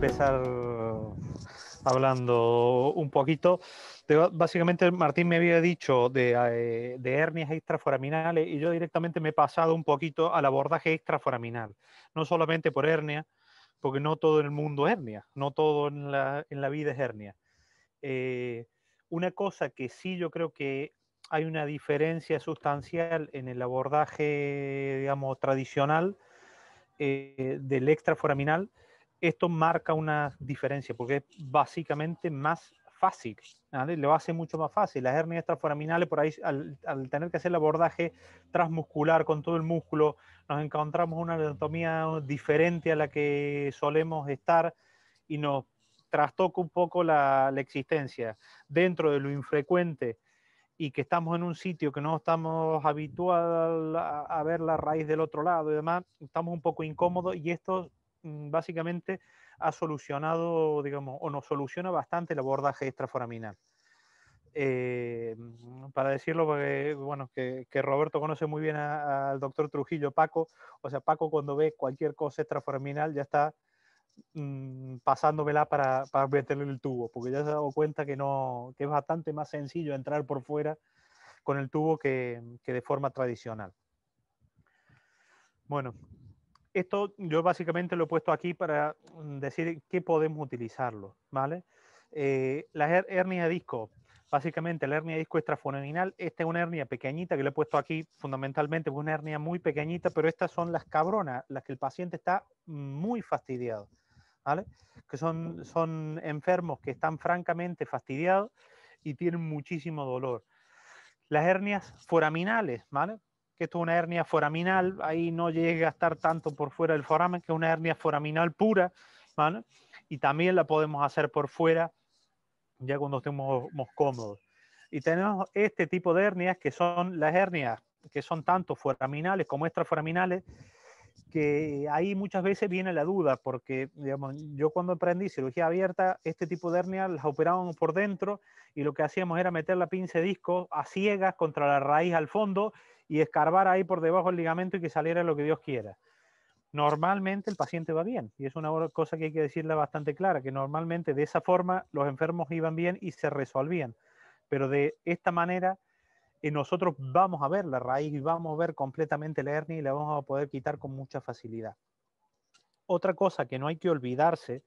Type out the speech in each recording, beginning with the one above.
empezar hablando un poquito. básicamente, Martín me había dicho eh, de, hernias extraforaminales y yo directamente me he pasado un poquito al abordaje extraforaminal. No solamente por hernia, porque no todo en el mundo es hernia, no todo en la, vida es hernia. Eh, una cosa que sí yo creo que hay una diferencia sustancial en el abordaje, digamos, tradicional eh, del extraforaminal esto marca una diferencia porque es básicamente más fácil, ¿vale? lo hace mucho más fácil. Las hernias transforaminales, por ahí, al, tener que hacer el abordaje transmuscular con todo el músculo, nos encontramos una anatomía diferente a la que solemos estar y nos trastoca un poco la, existencia. Dentro de lo infrecuente y que estamos en un sitio que no estamos habituados a ver la raíz del otro lado y demás, estamos un poco incómodos y esto Mm, básicamente ha solucionado, digamos, o nos soluciona bastante el abordaje extraforaminal. Eh, mm, para decirlo, porque, bueno, que, Roberto conoce muy bien al doctor Trujillo, Paco, o sea, Paco cuando ve cualquier cosa extraforaminal ya está mm, pasándomela para, meterle el tubo, porque ya se ha dado cuenta que, no, es bastante más sencillo entrar por fuera con el tubo que de forma tradicional. Bueno, esto yo básicamente lo he puesto aquí para mm, decir qué podemos utilizarlo, ¿vale? Eh, la hernia de disco, básicamente la hernia de disco extraforaminal, esta es una hernia pequeñita que le he puesto aquí fundamentalmente, es una hernia muy pequeñita, pero estas son las cabronas, las que el paciente está muy fastidiado, ¿vale? Que son, son enfermos que están francamente fastidiados y tienen muchísimo dolor. Las hernias foraminales, ¿vale? que esto es una hernia foraminal, ahí no llega a estar tanto por fuera del foramen, que es una hernia foraminal pura, ¿vale? y también la podemos hacer por fuera ya cuando estemos cómodos. Y tenemos este tipo de hernias que son las hernias que son tanto foraminales como extraforaminales, que ahí muchas veces viene la duda, porque digamos, yo cuando aprendí cirugía abierta, este tipo de hernias las operábamos por dentro y lo que hacíamos era meter la pinza disco a ciegas contra la raíz al fondo y escarbar ahí por debajo el ligamento y que saliera lo que Dios quiera. Normalmente el paciente va bien, y es una cosa que hay que decirle bastante clara, que normalmente de esa forma los enfermos iban bien y se resolvían, pero de esta manera eh, nosotros vamos a ver la raíz vamos a ver completamente la hernia y la vamos a poder quitar con mucha facilidad. Otra cosa que no hay que olvidarse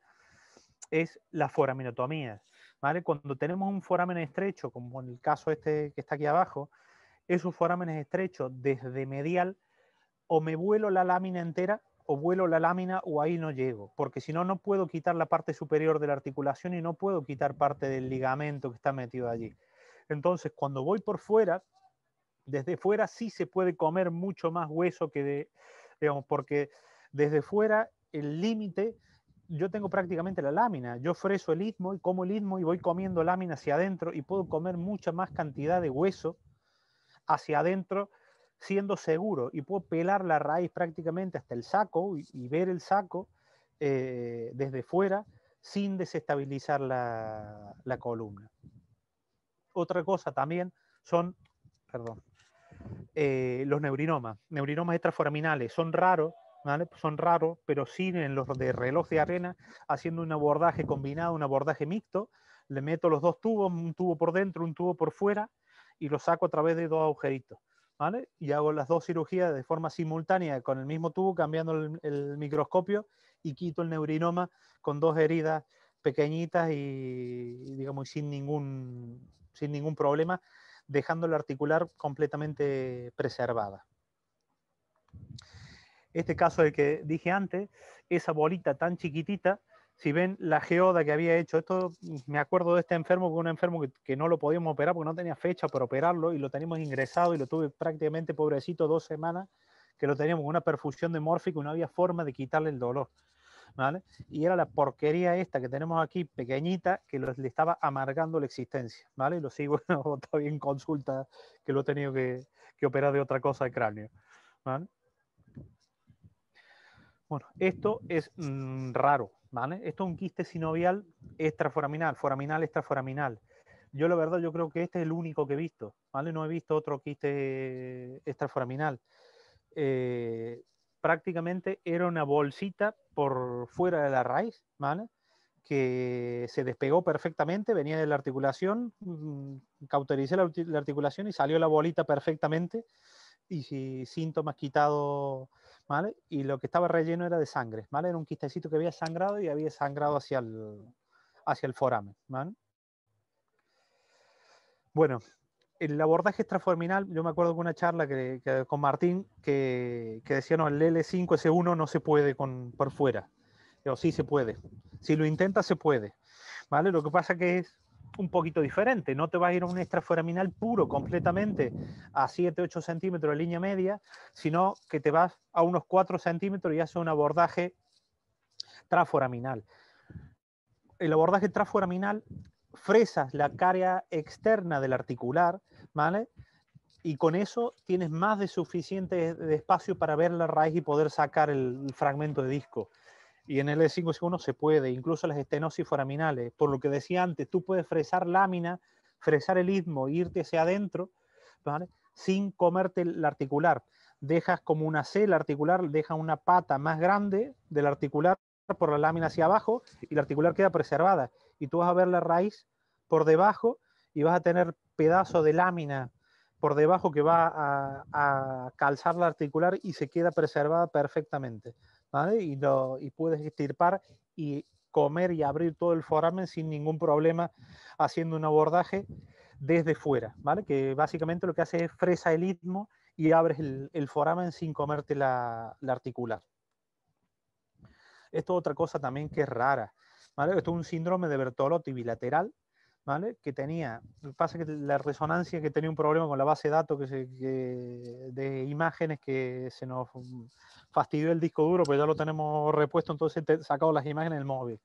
es la foraminotomía. ¿vale? Cuando tenemos un foramen estrecho, como en el caso este que está aquí abajo, un forámenes estrecho desde medial, o me vuelo la lámina entera, o vuelo la lámina, o ahí no llego, porque si no, no puedo quitar la parte superior de la articulación y no puedo quitar parte del ligamento que está metido allí. Entonces, cuando voy por fuera, desde fuera sí se puede comer mucho más hueso que de, digamos, porque desde fuera el límite, yo tengo prácticamente la lámina, yo freso el istmo y como el istmo y voy comiendo lámina hacia adentro y puedo comer mucha más cantidad de hueso hacia adentro siendo seguro y puedo pelar la raíz prácticamente hasta el saco y, ver el saco eh, desde fuera sin desestabilizar la, columna. Otra cosa también son, perdón, eh, los neurinomas, neurinomas extraforaminales, son raros, son raros, pero sí en los de reloj de arena, haciendo un abordaje combinado, un abordaje mixto, le meto los dos tubos, un tubo por dentro, un tubo por fuera, y lo saco a través de dos agujeritos. Y hago las dos cirugías de forma simultánea con el mismo tubo, cambiando el, microscopio y quito el neurinoma con dos heridas pequeñitas y, digamos, sin ningún, sin ningún problema, dejando la articular completamente preservada. Este caso del que dije antes, esa bolita tan chiquitita, si ven la geoda que había hecho, esto mm, me acuerdo de este enfermo, que un enfermo que, no lo podíamos operar porque no tenía fecha para operarlo y lo teníamos ingresado y lo tuve prácticamente pobrecito dos semanas, que lo teníamos con una perfusión de mórfico y no había forma de quitarle el dolor. ¿vale? Y era la porquería esta que tenemos aquí, pequeñita, que le estaba amargando la existencia, ¿vale? Y lo sigo todavía en consulta, que lo he tenido que, operar de otra cosa de cráneo, Bueno, esto es mm, raro, ¿vale? Esto es un quiste sinovial extraforaminal, foraminal, extraforaminal. Yo la verdad, yo creo que este es el único que he visto, ¿vale? No he visto otro quiste extraforaminal. Eh, prácticamente era una bolsita por fuera de la raíz, ¿vale? que se despegó perfectamente, venía de la articulación, mm, cautericé la, articulación y salió la bolita perfectamente y si, síntomas quitados y lo que estaba relleno era de sangre, ¿vale? Era un quistecito que había sangrado y había sangrado hacia el, hacia el foramen, ¿vale? Bueno, el abordaje extraforminal, yo me acuerdo de una charla que, con Martín que, que, decía, no, el L5S1 no se puede con, por fuera. o sí se puede. Si lo intenta, se puede. ¿Vale? Lo que pasa que es un poquito diferente. No te vas a ir a un extraforaminal puro, completamente, a 7, 8 centímetros de línea media, sino que te vas a unos 4 centímetros y haces un abordaje traforaminal. El abordaje traforaminal fresas la cara externa del articular, ¿vale? Y con eso tienes más de suficiente espacio para ver la raíz y poder sacar el fragmento de disco y en L5C1 e se puede, incluso las estenosis foraminales. Por lo que decía antes, tú puedes fresar lámina, fresar el istmo, irte hacia adentro, sin comerte el articular. Dejas como una C el articular, deja una pata más grande del articular por la lámina hacia abajo y la articular queda preservada. Y tú vas a ver la raíz por debajo y vas a tener pedazo de lámina por debajo que va a, a calzar la articular y se queda preservada perfectamente y, puedes extirpar y comer y abrir todo el foramen sin ningún problema haciendo un abordaje desde fuera, que básicamente lo que hace es fresa el ritmo y abres el, foramen sin comerte la, articular. Esto es otra cosa también que es rara. Esto es un síndrome de Bertolotti bilateral, que tenía, pasa que la resonancia que tenía un problema con la base de datos que, de imágenes que se nos fastidió el disco duro, pero pues ya lo tenemos repuesto, entonces he sacado las imágenes del móvil.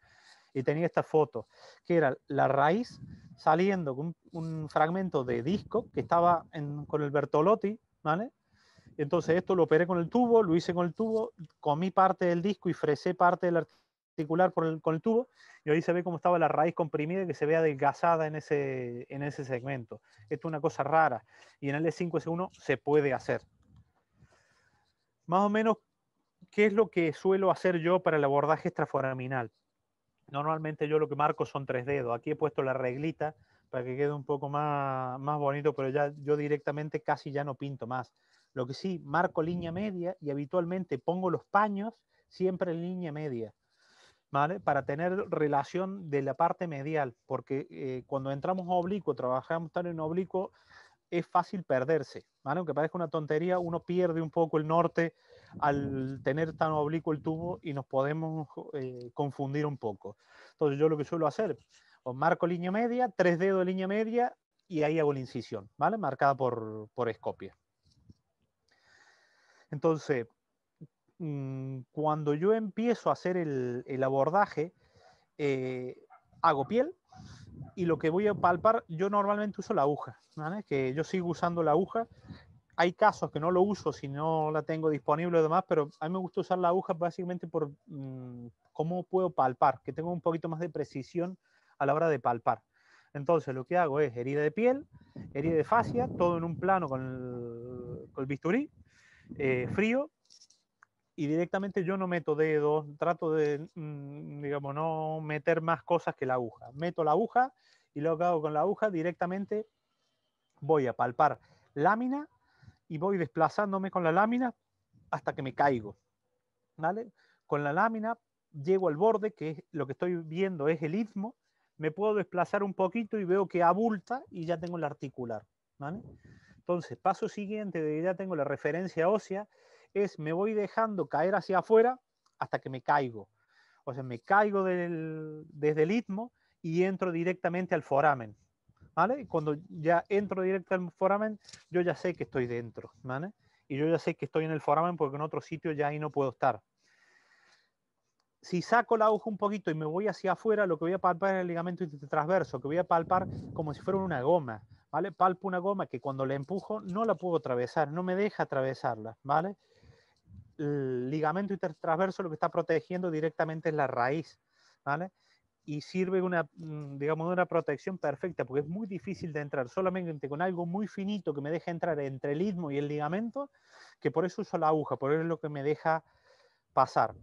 Y tenía esta foto, que era la raíz saliendo con un, fragmento de disco que estaba con el Bertolotti, ¿vale? Entonces esto lo operé con el tubo, lo hice con el tubo, comí parte del disco y fresé parte del artículo por con el tubo, y ahí se ve cómo estaba la raíz comprimida y que se vea desgazada en ese, en ese segmento. Esto es una cosa rara, y en el L5S1 e se puede hacer. Más o menos, ¿qué es lo que suelo hacer yo para el abordaje extraforaminal? Normalmente yo lo que marco son tres dedos. Aquí he puesto la reglita para que quede un poco más, más bonito, pero ya yo directamente casi ya no pinto más. Lo que sí, marco línea media y habitualmente pongo los paños siempre en línea media. Para tener relación de la parte medial, porque eh, cuando entramos oblicuo, trabajamos tan en oblicuo, es fácil perderse, ¿vale? Aunque parezca una tontería, uno pierde un poco el norte al tener tan oblicuo el tubo y nos podemos eh, confundir un poco. Entonces yo lo que suelo hacer, os marco línea media, tres dedos de línea media y ahí hago la incisión, ¿vale? Marcada por, por escopia. Entonces, Mm, cuando yo empiezo a hacer el, abordaje, eh, hago piel y lo que voy a palpar, yo normalmente uso la aguja, que yo sigo usando la aguja. Hay casos que no lo uso si no la tengo disponible o demás, pero a mí me gusta usar la aguja básicamente por mm, cómo puedo palpar, que tengo un poquito más de precisión a la hora de palpar. Entonces lo que hago es herida de piel, herida de fascia, todo en un plano con el, bisturí, eh, frío, y directamente yo no meto dedos, trato de, mm, digamos, no meter más cosas que la aguja. Meto la aguja y lo que hago con la aguja directamente voy a palpar lámina y voy desplazándome con la lámina hasta que me caigo. ¿Vale? Con la lámina llego al borde, que lo que estoy viendo es el istmo, me puedo desplazar un poquito y veo que abulta y ya tengo el articular. Entonces, paso siguiente, ya tengo la referencia ósea, es me voy dejando caer hacia afuera hasta que me caigo. O sea, me caigo del, desde el istmo y entro directamente al foramen. ¿Vale? cuando ya entro directo al foramen, yo ya sé que estoy dentro. ¿Vale? Y yo ya sé que estoy en el foramen porque en otro sitio ya ahí no puedo estar. Si saco la aguja un poquito y me voy hacia afuera, lo que voy a palpar es el ligamento transverso, que voy a palpar como si fuera una goma. ¿Vale? Palpo una goma que cuando la empujo no la puedo atravesar, no me deja atravesarla, ¿vale? el ligamento intertransverso lo que está protegiendo directamente es la raíz, ¿vale? Y sirve una, mm, digamos, una protección perfecta, porque es muy difícil de entrar, solamente con algo muy finito que me deja entrar entre el istmo y el ligamento, que por eso uso la aguja, por eso es lo que me deja pasar.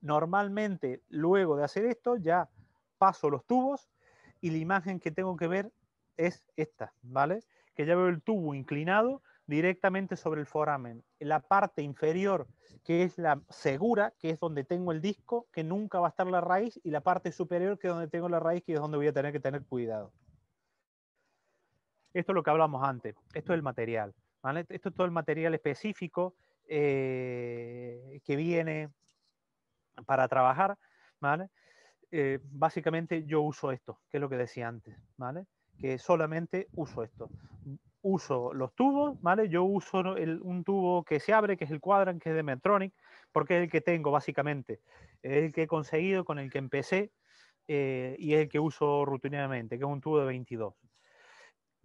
Normalmente, luego de hacer esto, ya paso los tubos y la imagen que tengo que ver es esta, ¿vale? Que ya veo el tubo inclinado directamente sobre el foramen. La parte inferior, que es la segura, que es donde tengo el disco, que nunca va a estar la raíz, y la parte superior, que es donde tengo la raíz, que es donde voy a tener que tener cuidado. Esto es lo que hablamos antes, esto es el material. Esto es todo el material específico eh, que viene para trabajar. Eh, básicamente yo uso esto, que es lo que decía antes, ¿vale? que solamente uso esto uso los tubos, ¿vale? Yo uso un tubo que se abre, que es el Quadrant, que es de Metronic, porque es el que tengo básicamente, es el que he conseguido, con el que empecé eh, y es el que uso rutinariamente, que es un tubo de 22.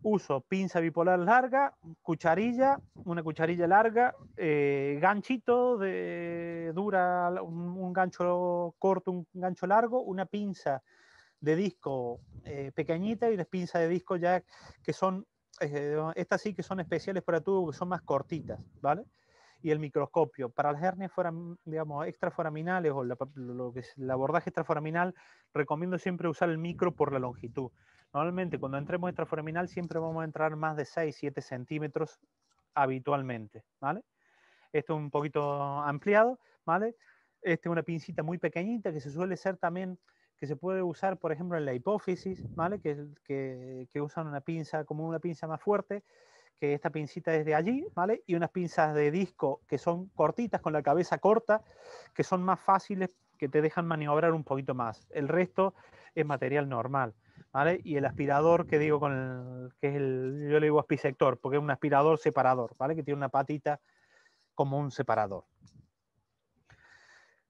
Uso pinza bipolar larga, cucharilla, una cucharilla larga, eh, ganchito de dura, un, gancho corto, un gancho largo, una pinza de disco eh, pequeñita y una pinza de disco ya que son eh, estas sí que son especiales para tú que son más cortitas, ¿vale? Y el microscopio. Para las hernias fuera digamos, extraforaminales o lo que es el abordaje extraforaminal, recomiendo siempre usar el micro por la longitud. Normalmente cuando entremos extraforaminal siempre vamos a entrar más de 6, 7 centímetros habitualmente, ¿vale? Esto un poquito ampliado, ¿vale? Este es una pincita muy pequeñita que se suele ser también que se puede usar, por ejemplo, en la hipófisis, ¿vale? Que, usan una pinza, como una pinza más fuerte, que esta pincita es de allí, ¿vale? Y unas pinzas de disco que son cortitas, con la cabeza corta, que son más fáciles, que te dejan maniobrar un poquito más. El resto es material normal, ¿vale? Y el aspirador que digo con el, que es el, yo le digo aspisector, porque es un aspirador separador, ¿vale? Que tiene una patita como un separador,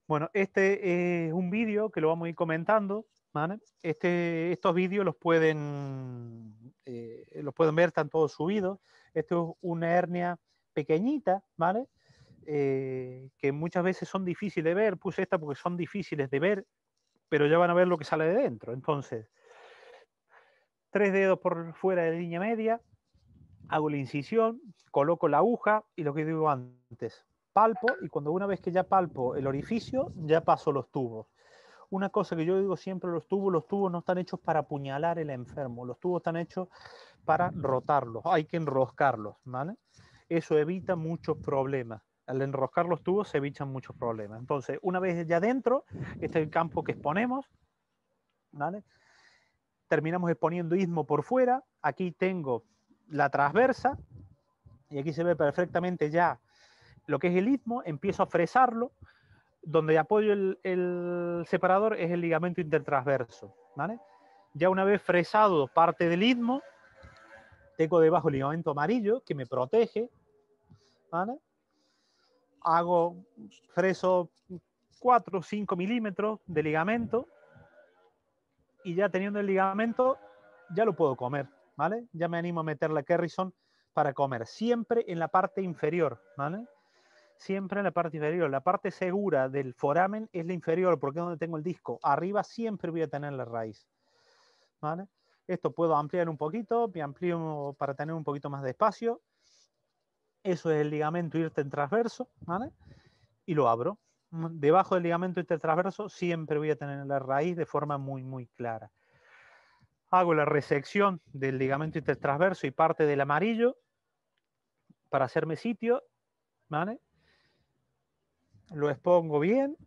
bueno, este es un vídeo que lo vamos a ir comentando. Este, estos vídeos eh, los pueden, ver, están todos subidos. Esto es una hernia pequeñita, ¿vale? Eh, que muchas veces son difíciles de ver. Puse esta porque son difíciles de ver, pero ya van a ver lo que sale de dentro. Entonces, tres dedos por fuera de la línea media, hago la incisión, coloco la aguja y lo que digo antes, palpo y cuando una vez que ya palpo el orificio, ya paso los tubos. Una cosa que yo digo siempre, los tubos, los tubos no están hechos para apuñalar el enfermo, los tubos están hechos para rotarlos, hay que enroscarlos, ¿vale? Eso evita muchos problemas. Al enroscar los tubos se evitan muchos problemas. Entonces, una vez ya dentro, este es el campo que exponemos, ¿vale? Terminamos exponiendo ismo por fuera, aquí tengo la transversa, y aquí se ve perfectamente ya lo que es el istmo, empiezo a fresarlo, donde apoyo el, separador es el ligamento intertransverso, ¿vale? Ya una vez fresado parte del istmo, tengo debajo el ligamento amarillo que me protege, ¿vale? Hago, freso 4 o 5 milímetros de ligamento y ya teniendo el ligamento ya lo puedo comer, ¿vale? Ya me animo a meter la Kerrison para comer, siempre en la parte inferior, ¿vale? siempre en la parte inferior. La parte segura del foramen es la inferior, porque es donde tengo el disco. Arriba siempre voy a tener la raíz. Esto puedo ampliar un poquito, me amplío para tener un poquito más de espacio. Eso es el ligamento intertransverso, ¿vale? Y lo abro. Debajo del ligamento intertransverso siempre voy a tener la raíz de forma muy, muy clara. Hago la resección del ligamento intertransverso y parte del amarillo para hacerme sitio, ¿vale? lo expongo bien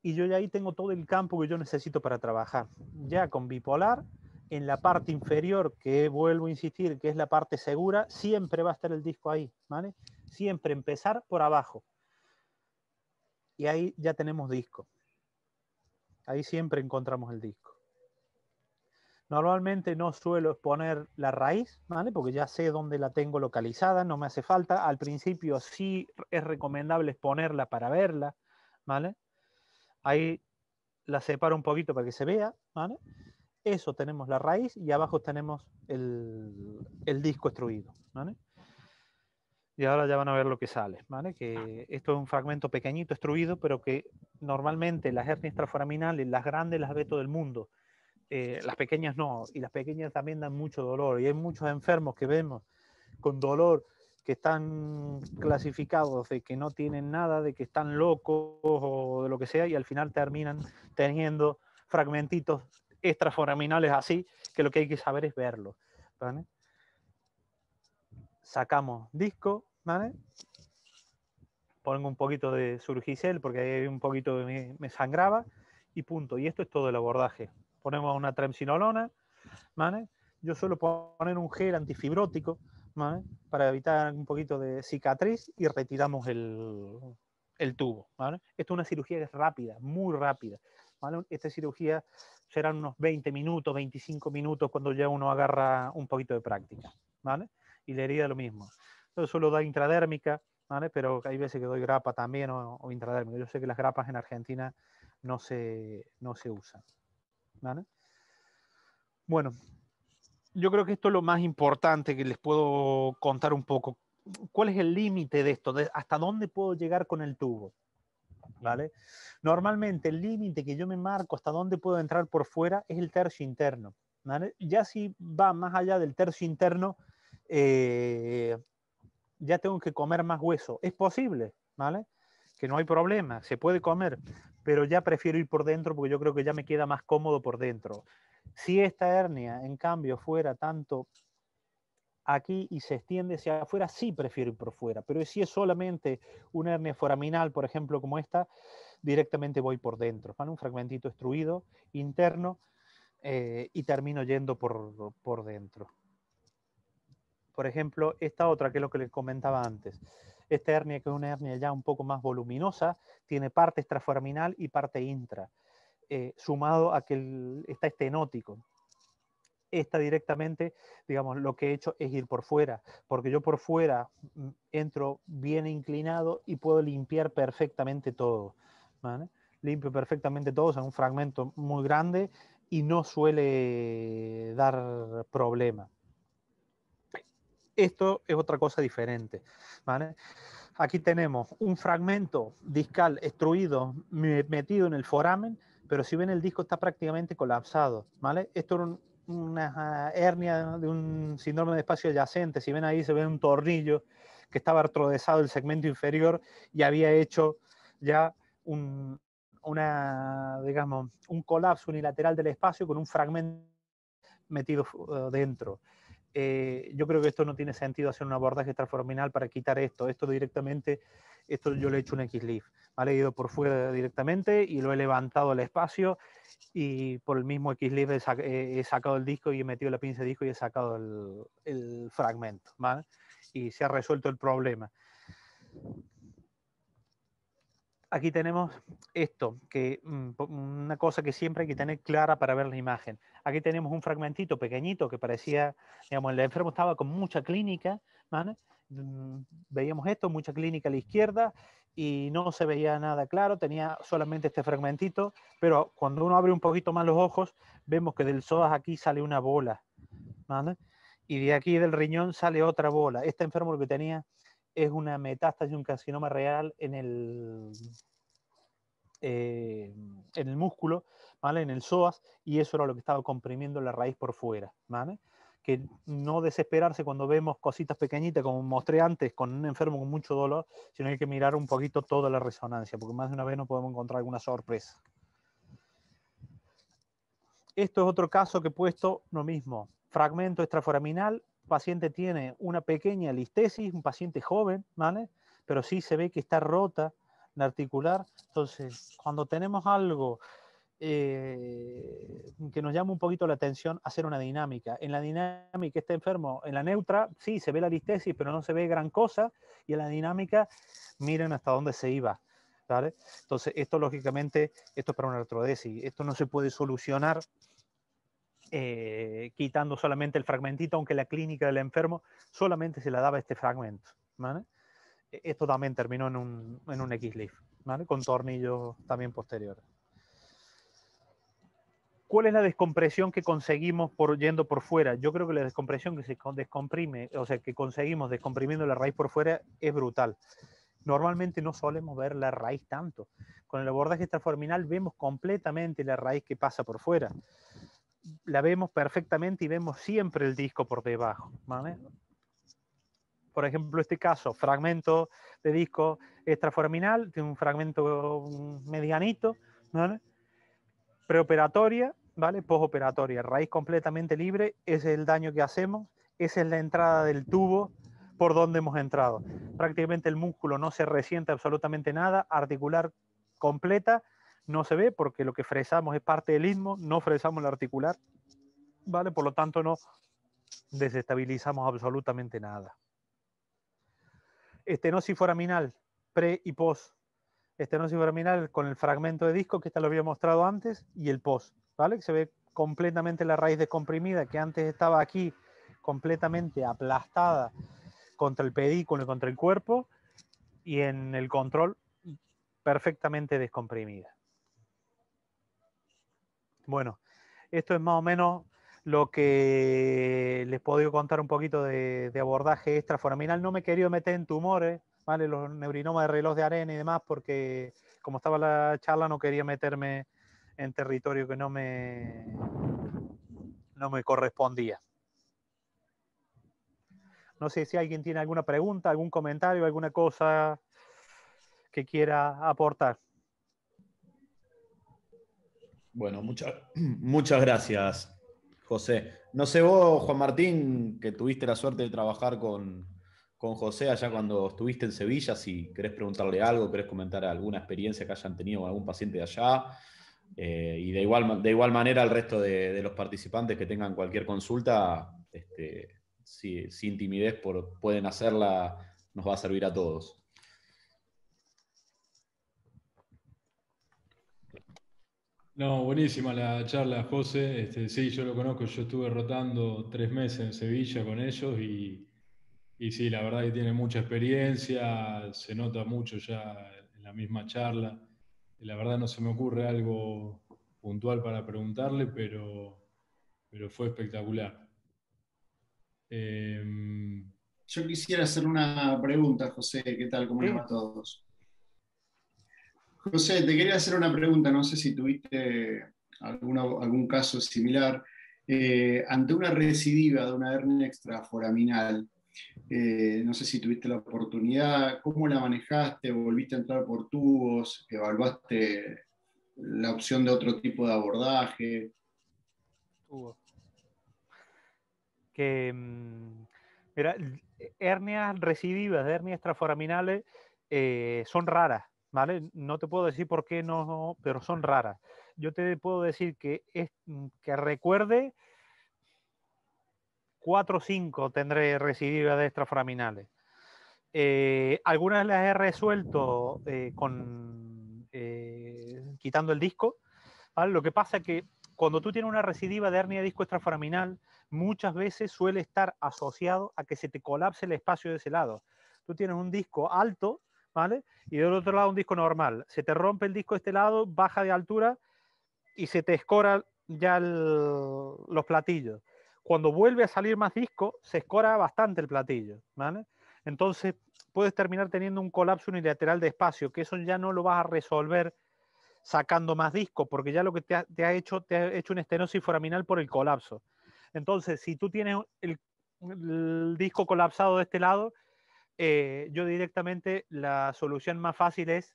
y yo ya ahí tengo todo el campo que yo necesito para trabajar. Ya con bipolar, en la parte inferior, que vuelvo a insistir, que es la parte segura, siempre va a estar el disco ahí, ¿vale? Siempre empezar por abajo. Y ahí ya tenemos disco. Ahí siempre encontramos el disco. Normalmente no suelo exponer la raíz, Porque ya sé dónde la tengo localizada, no me hace falta. Al principio sí es recomendable exponerla para verla, Ahí la separo un poquito para que se vea, Eso tenemos la raíz y abajo tenemos el, disco extruido, Y ahora ya van a ver lo que sale, Que esto es un fragmento pequeñito extruido, pero que normalmente las hernias traforaminales, las grandes, las ve todo el mundo eh, las pequeñas no, y las pequeñas también dan mucho dolor, y hay muchos enfermos que vemos con dolor que están clasificados de que no tienen nada, de que están locos o de lo que sea, y al final terminan teniendo fragmentitos extraforaminales así, que lo que hay que saber es verlo. Sacamos disco, ¿vale? Pongo un poquito de surgicel porque ahí un poquito me sangraba y punto. Y esto es todo el abordaje ponemos una tremsinolona, ¿vale? Yo suelo poner un gel antifibrótico, ¿vale? Para evitar un poquito de cicatriz y retiramos el, el tubo, ¿vale? Esto es una cirugía que es rápida, muy rápida, ¿vale? Esta cirugía serán unos 20 minutos, 25 minutos cuando ya uno agarra un poquito de práctica, ¿vale? Y le herida lo mismo. Yo suelo dar intradérmica, ¿vale? Pero hay veces que doy grapa también o, o intradérmica. Yo sé que las grapas en Argentina no se, no se usan. Bueno, yo creo que esto es lo más importante que les puedo contar un poco. ¿Cuál es el límite de esto? ¿Hasta dónde puedo llegar con el tubo? ¿Vale? Normalmente el límite que yo me marco hasta dónde puedo entrar por fuera es el tercio interno. Ya si va más allá del tercio interno, eh, ya tengo que comer más hueso. Es posible, ¿vale? Que no hay problema, se puede comer, pero ya prefiero ir por dentro porque yo creo que ya me queda más cómodo por dentro. Si esta hernia, en cambio, fuera tanto aquí y se extiende hacia afuera, sí prefiero ir por fuera, pero si es solamente una hernia foraminal, por ejemplo, como esta, directamente voy por dentro, un fragmentito extruido interno eh, y termino yendo por, por dentro. Por ejemplo, esta otra que es lo que les comentaba antes. Esta hernia, que es una hernia ya un poco más voluminosa, tiene parte extraforaminal y parte intra, eh, sumado a que está estenótico. Esta directamente, digamos, lo que he hecho es ir por fuera, porque yo por fuera mm, entro bien inclinado y puedo limpiar perfectamente todo. Limpio perfectamente todo, es un fragmento muy grande y no suele dar problema. Esto es otra cosa diferente. Aquí tenemos un fragmento discal extruido metido en el foramen, pero si ven el disco está prácticamente colapsado. ¿vale? Esto era una hernia de un síndrome de espacio adyacente. Si ven ahí se ve un tornillo que estaba artrodesado el segmento inferior y había hecho ya una, digamos, un colapso unilateral del espacio con un fragmento metido eh, dentro. Eh, yo creo que esto no tiene sentido hacer un abordaje transforminal para quitar esto. Esto directamente, esto yo le he hecho un x ¿vale? He ido por fuera directamente y lo he levantado al espacio y por el mismo x he, he, sacado el disco y he metido la pinza de disco y he sacado el, el fragmento, ¿vale? Y se ha resuelto el problema aquí tenemos esto, que mm, una cosa que siempre hay que tener clara para ver la imagen. Aquí tenemos un fragmentito pequeñito que parecía, digamos, el enfermo estaba con mucha clínica, ¿vale? Mm, veíamos esto, mucha clínica a la izquierda y no se veía nada claro, tenía solamente este fragmentito, pero cuando uno abre un poquito más los ojos, vemos que del psoas aquí sale una bola, ¿vale? Y de aquí del riñón sale otra bola. Este enfermo lo que tenía es una metástasis, un carcinoma real en el, eh, en el músculo, ¿vale? En el psoas, y eso era lo que estaba comprimiendo la raíz por fuera, Que no desesperarse cuando vemos cositas pequeñitas, como mostré antes, con un enfermo con mucho dolor, sino hay que mirar un poquito toda la resonancia, porque más de una vez no podemos encontrar alguna sorpresa. Esto es otro caso que he puesto lo mismo, fragmento extraforaminal paciente tiene una pequeña listesis, un paciente joven, ¿vale? Pero sí se ve que está rota la articular. Entonces, cuando tenemos algo eh, que nos llama un poquito la atención, hacer una dinámica. En la dinámica está enfermo, en la neutra, sí, se ve la listesis, pero no se ve gran cosa. Y en la dinámica, miren hasta dónde se iba. ¿vale? Entonces, esto lógicamente, esto es para una artrodesis. Esto no se puede solucionar eh, quitando solamente el fragmentito, aunque la clínica del enfermo solamente se la daba este fragmento. E-, esto también terminó en un, en un X-Leaf, con tornillos también posteriores. ¿Cuál es la descompresión que conseguimos por yendo por fuera? Yo creo que la descompresión que se descomprime, o sea, que conseguimos descomprimiendo la raíz por fuera es brutal. Normalmente no solemos ver la raíz tanto. Con el abordaje extraforminal vemos completamente la raíz que pasa por fuera la vemos perfectamente y vemos siempre el disco por debajo. Por ejemplo, este caso, fragmento de disco extraforminal, tiene un fragmento medianito, preoperatoria, ¿vale? postoperatoria, raíz completamente libre, ese es el daño que hacemos, esa es la entrada del tubo por donde hemos entrado. Prácticamente el músculo no se resiente absolutamente nada, articular completa, no se ve porque lo que fresamos es parte del istmo, no fresamos el articular, ¿vale? Por lo tanto, no desestabilizamos absolutamente nada. Estenosis foraminal, pre y post. Estenosis foraminal con el fragmento de disco que esta lo había mostrado antes y el post, ¿vale? se ve completamente la raíz descomprimida que antes estaba aquí completamente aplastada contra el pedículo y contra el cuerpo y en el control perfectamente descomprimida. Bueno, esto es más o menos lo que les podía contar un poquito de, abordaje extraforaminal. No me he querido meter en tumores, ¿vale? Los neurinomas de reloj de arena y demás, porque como estaba la charla no quería meterme en territorio que no me, no me correspondía. No sé si alguien tiene alguna pregunta, algún comentario, alguna cosa que quiera aportar. Bueno, muchas muchas gracias, José. No sé vos, Juan Martín, que tuviste la suerte de trabajar con, José allá cuando estuviste en Sevilla, si querés preguntarle algo, querés comentar alguna experiencia que hayan tenido con algún paciente de allá, eh, y de igual, de igual manera al resto de, de los participantes que tengan cualquier consulta, este, sin timidez por, pueden hacerla, nos va a servir a todos. No, buenísima la charla, José. Este, sí, yo lo conozco, yo estuve rotando tres meses en Sevilla con ellos y, y sí, la verdad que tiene mucha experiencia, se nota mucho ya en la misma charla. La verdad no se me ocurre algo puntual para preguntarle, pero, pero fue espectacular. Em, yo quisiera hacer una pregunta, José, ¿qué tal? ¿Cómo les va a todos? José, te quería hacer una pregunta, no sé si tuviste algún caso similar. Eh, ante una recidiva de una hernia extraforaminal, eh, no sé si tuviste la oportunidad, ¿cómo la manejaste? ¿Volviste a entrar por tubos? ¿Evaluaste la opción de otro tipo de abordaje? Mm, hernias recidivas de hernias extraforaminales eh, son raras. No te puedo decir por qué no, pero son raras. Yo te puedo decir que, es, mm, que recuerde cuatro o cinco tendré recidiva de extraframinales. Eh, algunas las he resuelto eh, con, eh, quitando el disco. ¿vale? Lo que pasa es que cuando tú tienes una recidiva de hernia de disco extraframinal, muchas veces suele estar asociado a que se te colapse el espacio de ese lado. Tú tienes un disco alto y del otro lado un disco normal. Se te rompe el disco de este lado, baja de altura y se te escora ya los platillos. Cuando vuelve a salir más disco, se escora bastante el platillo, Entonces puedes terminar teniendo un colapso unilateral de espacio, que eso ya no lo vas a resolver sacando más disco, porque ya lo que te ha, hecho, te ha hecho una estenosis foraminal por el colapso. Entonces, si tú tienes el disco colapsado de este lado, eh, yo directamente la solución más fácil es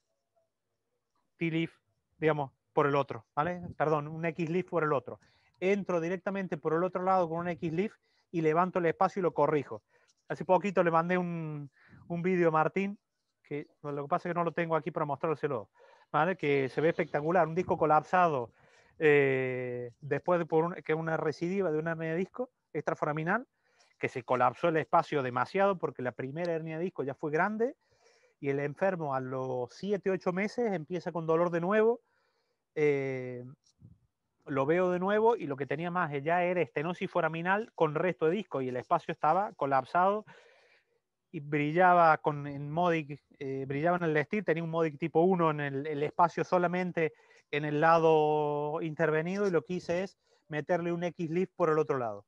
un digamos, por el otro, ¿vale? Perdón, un xlif por el otro. Entro directamente por el otro lado con un x Leaf y levanto el espacio y lo corrijo. Hace poquito le mandé un, un vídeo a Martín, que lo que pasa es que no lo tengo aquí para mostrárselo, ¿vale? Que se ve espectacular, un disco colapsado eh, después de que una residiva de un media disco extraforaminal que se colapsó el espacio demasiado porque la primera hernia de disco ya fue grande y el enfermo a los 7, 8 meses empieza con dolor de nuevo. Eh, lo veo de nuevo y lo que tenía más ya era estenosis foraminal con resto de disco y el espacio estaba colapsado y brillaba con en modic, eh, brillaba en el vestir, tenía un modic tipo 1 en el, el, espacio solamente en el lado intervenido y lo que hice es meterle un X-Lift por el otro lado.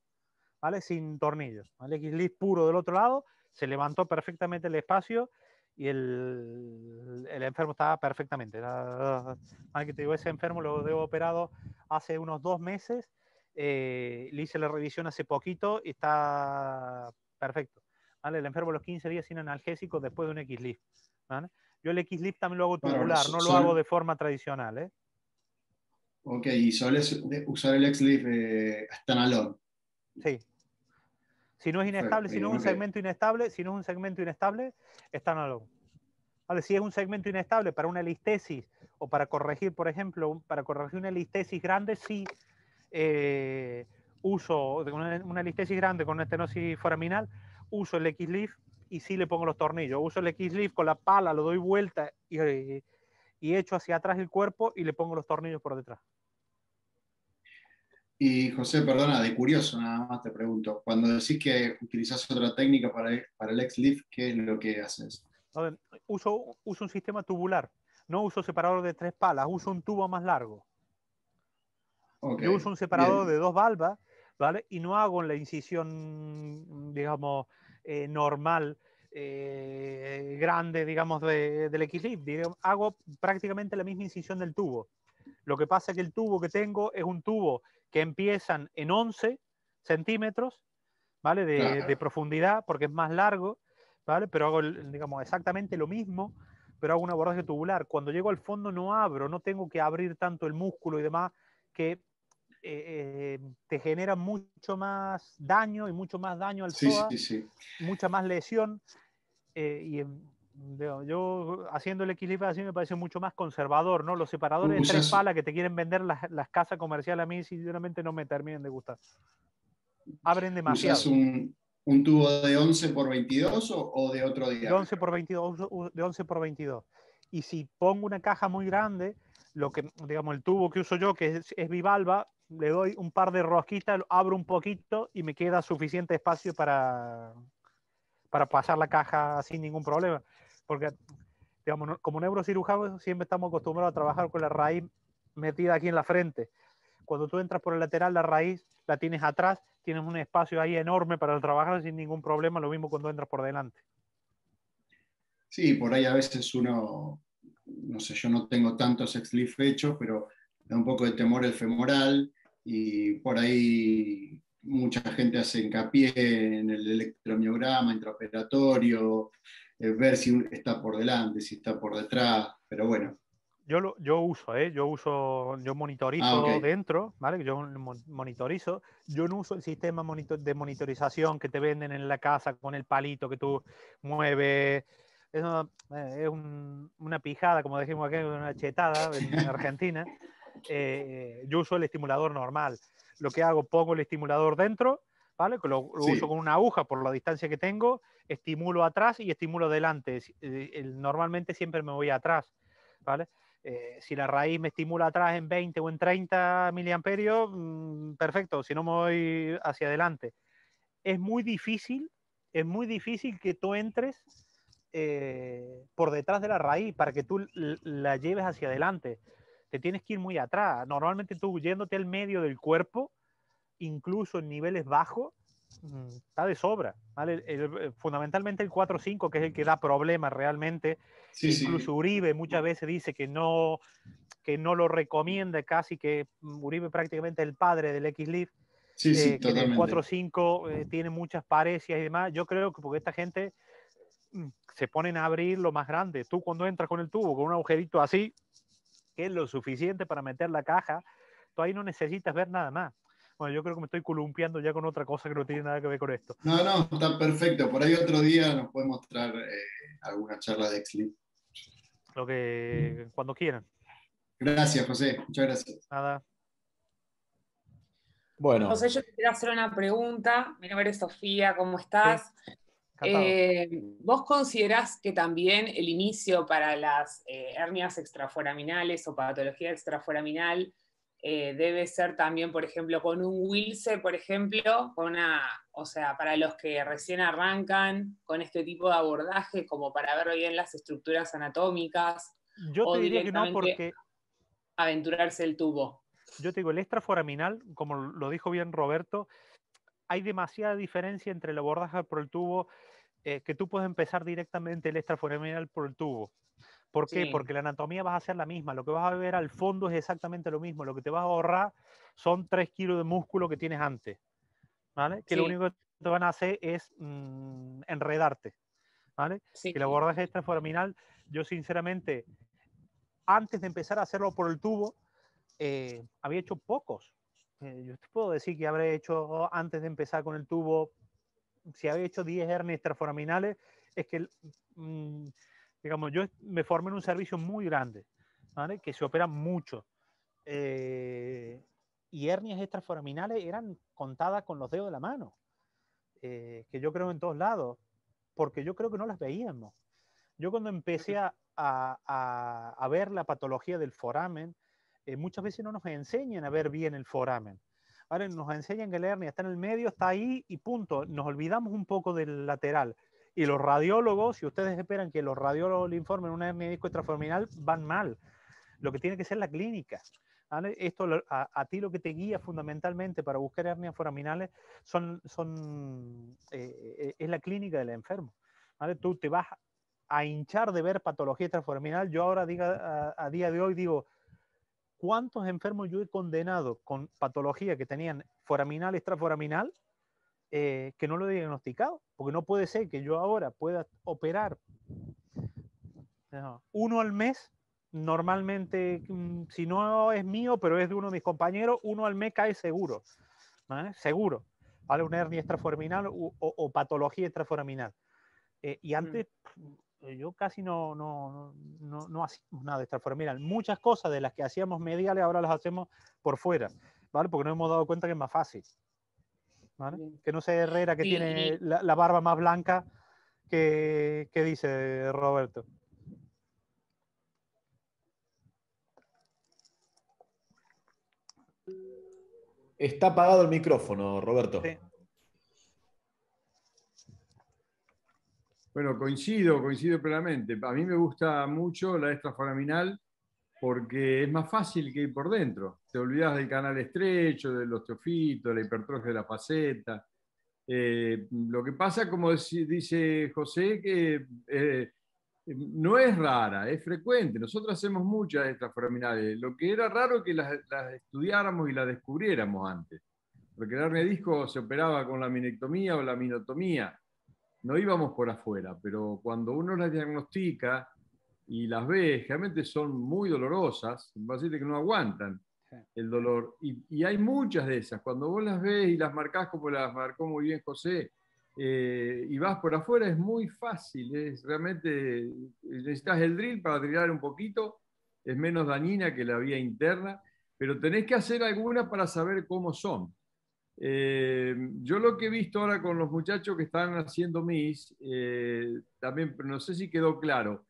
¿vale? Sin tornillos, ¿vale? lift puro del otro lado, se levantó perfectamente el espacio y el, el enfermo estaba perfectamente. ¿vale? Que te digo, ese enfermo lo debo operado hace unos dos meses, eh, le hice la revisión hace poquito y está perfecto, ¿vale? El enfermo los 15 días sin analgésicos después de un x lift ¿vale? Yo el x lift también lo hago tubular, no lo hago de forma tradicional, ¿eh? Ok, y sueles usar el x eh, hasta en standalone. Sí, si no es inestable, si no es un segmento inestable, si no es un segmento inestable, está alone. Vale, si es un segmento inestable para una listesis o para corregir, por ejemplo, para corregir una listesis grande, sí eh, uso una, una, grande con una estenosis foraminal, uso el X-Leaf y sí le pongo los tornillos. Uso el x lift con la pala, lo doy vuelta y, y echo hacia atrás el cuerpo y le pongo los tornillos por detrás. Y José, perdona, de curioso nada más te pregunto, cuando decís que utilizás otra técnica para el, para el lift ¿qué es lo que haces? A ver, uso, uso un sistema tubular, no uso separador de tres palas, uso un tubo más largo. Yo uso un separador de dos valvas, ¿vale? Y no hago la incisión, digamos, eh, normal, eh, grande, digamos, del X-Lift. Hago prácticamente la misma incisión del tubo. Lo que pasa es que el tubo que tengo es un tubo que empiezan en 11 centímetros, ¿vale? De, profundidad, porque es más largo, ¿vale? Pero hago, digamos, exactamente lo mismo, pero hago un abordaje tubular. Cuando llego al fondo no abro, no tengo que abrir tanto el músculo y demás, que eh, eh, te genera mucho más daño y mucho más daño al sí, mucha más lesión. Eh, yo haciendo el equilibrio así me parece mucho más conservador, ¿no? Los separadores de tres palas que te quieren vender las, las casas comerciales a mí sinceramente no me terminan de gustar. Abren demasiado. ¿Usas un, un, tubo de 11 por 22 o, de otro diámetro? De 11 por 22, de 11 por 22. Y si pongo una caja muy grande, lo que, digamos, el tubo que uso yo, que es, bivalva, le doy un par de rosquitas, abro un poquito y me queda suficiente espacio para, para pasar la caja sin ningún problema porque, digamos, como neurocirujano siempre estamos acostumbrados a trabajar con la raíz metida aquí en la frente. Cuando tú entras por el lateral, la raíz la tienes atrás, tienes un espacio ahí enorme para trabajar sin ningún problema, lo mismo cuando entras por delante. Sí, por ahí a veces uno, no sé, yo no tengo tantos sex lift hechos, pero da un poco de temor el femoral y por ahí mucha gente hace hincapié en el electromiograma intraoperatorio, ver si está por delante, si está por detrás, pero bueno. Yo, lo, yo uso, ¿eh? yo uso, yo monitorizo ah, dentro, ¿vale? Yo monitorizo. Yo no uso el sistema monitor, de monitorización que te venden en la casa con el palito que tú mueves. Eh, es una pijada, como decimos aquí, una chetada en Argentina. Eh, yo uso el estimulador normal. Lo que hago, pongo el estimulador dentro, ¿vale? Lo, lo uso con una aguja por la distancia que tengo estimulo atrás y estimulo delante. Eh, normalmente siempre me voy atrás, ¿vale? Eh, si la raíz me estimula atrás en 20 o en 30 miliamperios, mm, perfecto, si no me voy hacia adelante. Es muy difícil, es muy difícil que tú entres eh, por detrás de la raíz para que tú la lleves hacia adelante. Te tienes que ir muy atrás. Normalmente tú yéndote al medio del cuerpo, incluso en niveles bajos, Mm, está de sobra. ¿vale? Eh, fundamentalmente el 4-5, que es el que da problemas realmente. Incluso Uribe muchas veces dice que no, que no lo recomienda casi, que mm, Uribe prácticamente el padre del x Live. Sí, eh, el 4-5 eh, tiene muchas parecias y demás. Yo creo que porque esta gente mm, se ponen a abrir lo más grande. Tú cuando entras con el tubo, con un agujerito así, que es lo suficiente para meter la caja, tú ahí no necesitas ver nada más. Bueno, yo creo que me estoy columpiando ya con otra cosa que no tiene nada que ver con esto. No, no, está perfecto. Por ahí otro día nos puede mostrar eh, alguna charla de Exlib. Lo que cuando quieran. Gracias, José. Muchas gracias. Nada. Bueno. José, yo te hacer una pregunta. Mi nombre es Sofía, ¿cómo estás? Eh, ¿Vos considerás que también el inicio para las eh, hernias extraforaminales o patología extraforaminal eh, debe ser también, por ejemplo, con un Wilse, por ejemplo, o sea, para los que recién arrancan con este tipo de abordaje, como para ver bien las estructuras anatómicas. Yo te diría que no, porque. Aventurarse el tubo. Yo te digo, el extraforaminal, como lo dijo bien Roberto, hay demasiada diferencia entre el abordaje por el tubo, eh, que tú puedes empezar directamente el extraforaminal por el tubo. ¿Por qué? Porque la anatomía vas a ser la misma, lo que vas a ver al fondo es exactamente lo mismo, lo que te vas a ahorrar son 3 kilos de músculo que tienes antes, ¿vale? Que lo único que te van a hacer es mm, enredarte, ¿vale? Sí. El abordaje extraforaminal. yo sinceramente, antes de empezar a hacerlo por el tubo, eh, había hecho pocos. Eh, yo te puedo decir que habré hecho, antes de empezar con el tubo, si había hecho 10 hernias extraforaminales, es que... Mm, Digamos, yo me formé en un servicio muy grande, ¿vale? que se opera mucho. Eh, y hernias extraforaminales eran contadas con los dedos de la mano, eh, que yo creo en todos lados, porque yo creo que no las veíamos. Yo cuando empecé a, a, a ver la patología del foramen, eh, muchas veces no nos enseñan a ver bien el foramen. Ahora nos enseñan que la hernia está en el medio, está ahí y punto. Nos olvidamos un poco del lateral. Y los radiólogos, si ustedes esperan que los radiólogos le informen una hernia extraforminal, van mal. Lo que tiene que ser la clínica. Esto a, ti lo que te guía fundamentalmente para buscar hernias foraminales son, son, eh, eh, es la clínica del enfermo. ¿vale? Tú te vas a hinchar de ver patología extraforminal. Yo ahora diga, a, día de hoy digo, ¿cuántos enfermos yo he condenado con patología que tenían foraminal, extraforaminal, eh, que no lo he diagnosticado, porque no puede ser que yo ahora pueda operar uno al mes. Normalmente, mm, si no es mío, pero es de uno de mis compañeros, uno al mes cae seguro. ¿vale? ¿eh? Seguro. ¿vale? Una hernia extraforminal o, patología extraforminal. Eh, y antes yo casi no, no, no, no, hacíamos nada de extraforminal. Muchas cosas de las que hacíamos mediales ahora las hacemos por fuera, ¿vale? Porque nos hemos dado cuenta que es más fácil. Que no sea Herrera que tiene La, barba más blanca que, dice Roberto. Está apagado el micrófono, Roberto. Bueno, coincido, coincido plenamente. A mí me gusta mucho la extraforaminal porque es más fácil que ir por dentro. Te olvidas del canal estrecho, del osteofito, la hipertrofia de la faceta. Eh, lo que pasa, como dice José, que eh, no es rara, es frecuente. Nosotros hacemos muchas de estas foraminales. Lo que era raro es que las, estudiáramos y las descubriéramos antes. Porque el hernia disco se operaba con la minectomía o la minotomía. No íbamos por afuera, pero cuando uno las diagnostica, y las ves, realmente son muy dolorosas, pacientes que no aguantan el dolor. Y, hay muchas de esas. Cuando vos las ves y las marcas como las marcó muy bien José, eh, y vas por afuera, es muy fácil. Es realmente necesitas el drill para drillar un poquito, es menos dañina que la vía interna, pero tenés que hacer alguna para saber cómo son. Eh, yo lo que he visto ahora con los muchachos que están haciendo MIS, eh, también, no sé si quedó claro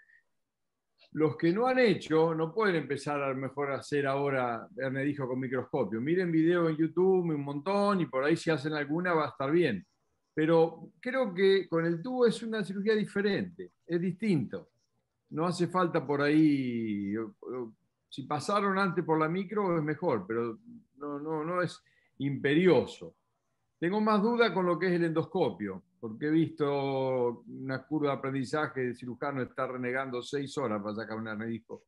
los que no han hecho no pueden empezar a hacer ahora, me dijo, con microscopio. Miren videos en YouTube un montón y por ahí si hacen alguna va a estar bien. Pero creo que con el tubo es una cirugía diferente, es distinto. No hace falta por ahí, si pasaron antes por la micro es mejor, pero no, no, no es imperioso. Tengo más duda con lo que es el endoscopio porque he visto una curva de aprendizaje de cirujano estar renegando seis horas para sacar un anerisco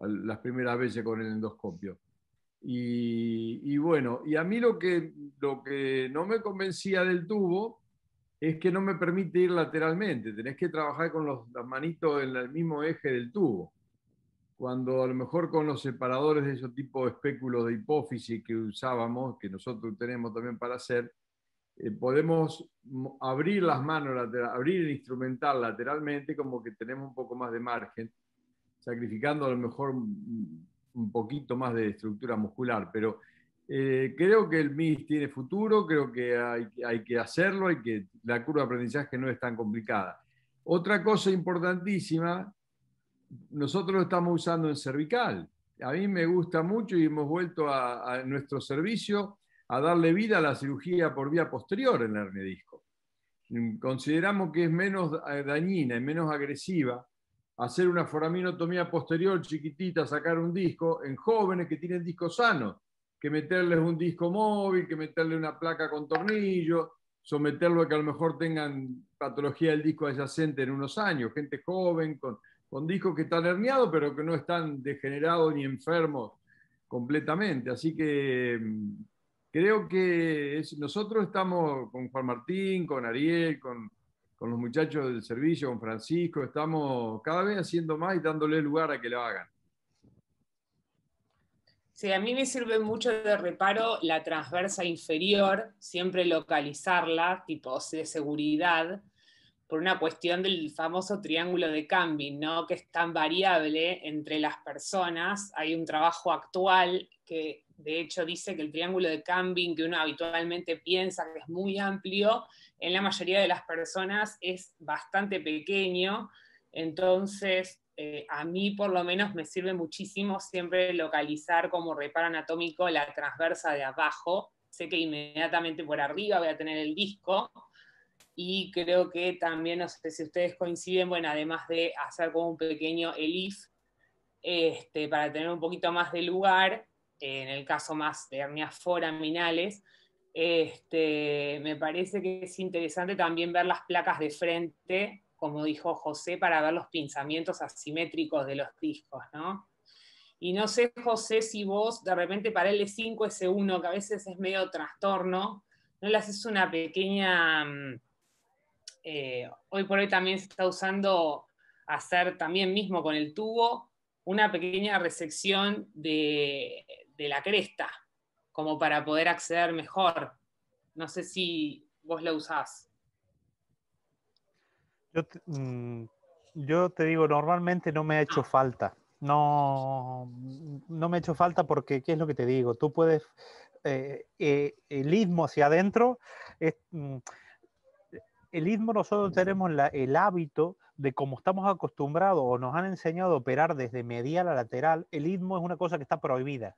las primeras veces con el endoscopio. Y, bueno, y a mí lo que, lo que no me convencía del tubo es que no me permite ir lateralmente, tenés que trabajar con las manitos en el mismo eje del tubo. Cuando a lo mejor con los separadores de ese tipo de espéculos de hipófisis que usábamos, que nosotros tenemos también para hacer, eh, podemos abrir las manos, abrir el instrumental lateralmente, como que tenemos un poco más de margen, sacrificando a lo mejor un, poquito más de estructura muscular. Pero eh, creo que el MIS tiene futuro, creo que hay, que hacerlo, hay que, la curva de aprendizaje no es tan complicada. Otra cosa importantísima, nosotros lo estamos usando en cervical. A mí me gusta mucho y hemos vuelto a, a nuestro servicio a darle vida a la cirugía por vía posterior en la hernia disco. Consideramos que es menos eh, dañina y menos agresiva hacer una foraminotomía posterior chiquitita, sacar un disco en jóvenes que tienen discos sanos, que meterles un disco móvil, que meterle una placa con tornillo, someterlo a que a lo mejor tengan patología del disco adyacente en unos años, gente joven con, con discos que están herniados pero que no están degenerados ni enfermos completamente. Así que mm, creo que nosotros estamos con Juan Martín, con Ariel, con, los muchachos del servicio, con Francisco, estamos cada vez haciendo más y dándole lugar a que lo hagan. Sí, a mí me sirve mucho de reparo la transversa inferior, siempre localizarla, tipo de seguridad, por una cuestión del famoso triángulo de cambio, ¿no? que es tan variable entre las personas. Hay un trabajo actual que de hecho, dice que el triángulo de camping que uno habitualmente piensa que es muy amplio, en la mayoría de las personas es bastante pequeño. Entonces, eh, a mí por lo menos me sirve muchísimo siempre localizar como reparo anatómico la transversa de abajo. Sé que inmediatamente por arriba voy a tener el disco, y creo que también, no sé si ustedes coinciden, bueno, además de hacer como un pequeño elif, este, para tener un poquito más de lugar, eh, en el caso más de hernias foraminales, este, me parece que es interesante también ver las placas de frente, como dijo José, para ver los pinzamientos asimétricos de los discos, Y no sé, José, si vos de repente para el 5 s 1 que a veces es medio trastorno, ¿no le haces una pequeña... Mm, eh, hoy por hoy también se está usando hacer también mismo con el tubo una pequeña resección de, de la cresta, como para poder acceder mejor. No sé si vos la usás. Mm, yo te, digo, normalmente no me ha hecho ah. falta. No, no me ha hecho falta porque, ¿qué es lo que te digo? Tú puedes, eh, eh, el istmo hacia adentro, mm, el istmo nosotros tenemos el hábito de como estamos acostumbrados o nos han enseñado a operar desde medial a lateral, el istmo es una cosa que está prohibida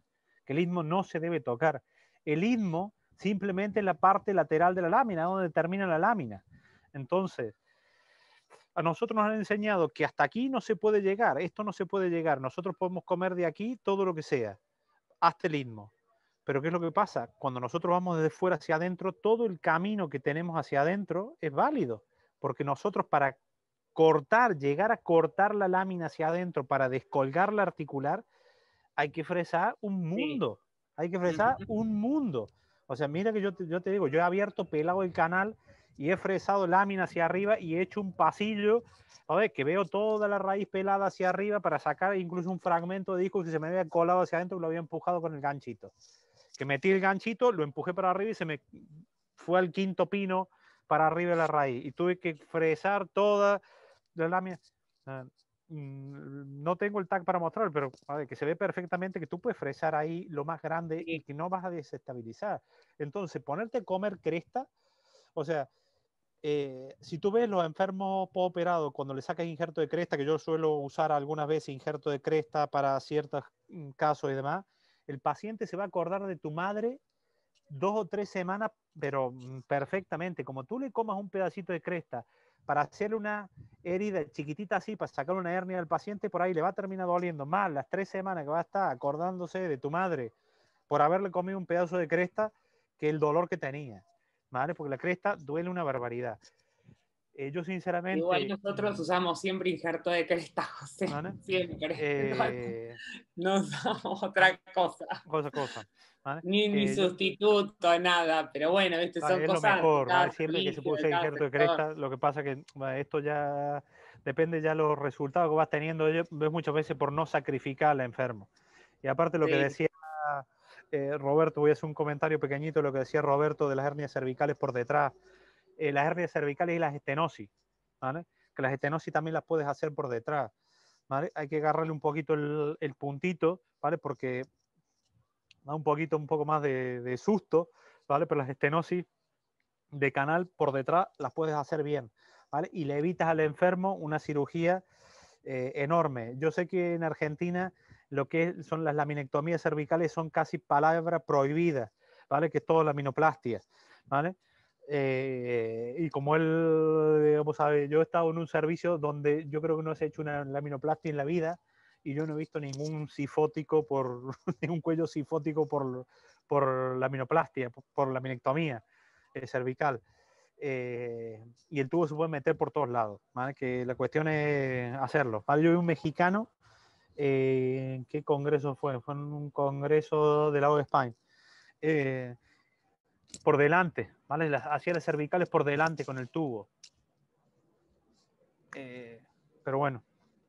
el istmo no se debe tocar. El istmo simplemente es la parte lateral de la lámina, donde termina la lámina. Entonces, a nosotros nos han enseñado que hasta aquí no se puede llegar, esto no se puede llegar, nosotros podemos comer de aquí todo lo que sea, hasta el istmo. Pero ¿qué es lo que pasa? Cuando nosotros vamos desde fuera hacia adentro, todo el camino que tenemos hacia adentro es válido, porque nosotros para cortar, llegar a cortar la lámina hacia adentro, para descolgar la articular, hay que fresar un mundo. Hay que fresar un mundo. O sea, mira que yo te, yo te digo, yo he abierto pelado el canal y he fresado lámina hacia arriba y he hecho un pasillo, a ver, que veo toda la raíz pelada hacia arriba para sacar incluso un fragmento de disco que se me había colado hacia adentro y lo había empujado con el ganchito. Que metí el ganchito, lo empujé para arriba y se me fue al quinto pino para arriba de la raíz. Y tuve que fresar toda la lámina. Ah, Mm, no tengo el tag para mostrar, pero que se ve perfectamente que tú puedes fresar ahí lo más grande y que no vas a desestabilizar. Entonces, ponerte a comer cresta, o sea, eh, si tú ves los enfermos pooperados cuando le sacas injerto de cresta, que yo suelo usar algunas veces injerto de cresta para ciertos mm, casos y demás, el paciente se va a acordar de tu madre dos o tres semanas, pero mm, perfectamente. Como tú le comas un pedacito de cresta, para hacer una herida chiquitita así, para sacar una hernia al paciente, por ahí le va a terminar doliendo más las tres semanas que va a estar acordándose de tu madre por haberle comido un pedazo de cresta que el dolor que tenía, ¿vale? Porque la cresta duele una barbaridad. Eh, yo sinceramente... nosotros usamos siempre injerto de cresta, José. Eh, no usamos otra cosa. Cosa, cosa. ¿Ah? Ni, ni sustituto, nada, pero bueno, esto ah, son es cosas. Lo mejor, que se cresta, lo que pasa que esto ya depende ya los resultados que vas teniendo, ves muchas veces por no sacrificar al enfermo. Y aparte lo que decía eh, Roberto, voy a hacer un comentario pequeñito, lo que decía Roberto de las hernias cervicales por detrás, eh, las hernias cervicales y las estenosis, ¿vale? Que las estenosis también las puedes hacer por detrás. ¿Vale? Hay que agarrarle un poquito el, el, puntito, ¿vale? Porque da un poquito, un poco más de, susto, ¿vale? Pero las estenosis de canal por detrás las puedes hacer bien, ¿vale? Y le evitas al enfermo una cirugía eh, enorme. Yo sé que en Argentina lo que son las laminectomías cervicales son casi palabra prohibida, ¿vale? Que es todo laminoplastia, ¿vale? Eh, y como él, digamos, sabe, yo he estado en un servicio donde yo creo que no se ha hecho una laminoplastia en la vida, y yo no he visto ningún sifótico por, ningún cuello sifótico por, por la minoplastia, por, la minectomía eh, cervical. Eh, y el tubo se puede meter por todos lados, ¿vale? que la cuestión es hacerlo. Yo vi un mexicano, eh, ¿En ¿qué congreso fue? Fue en un congreso del lado de España. por delante, ¿vale? las cervicales por delante con el tubo. pero bueno,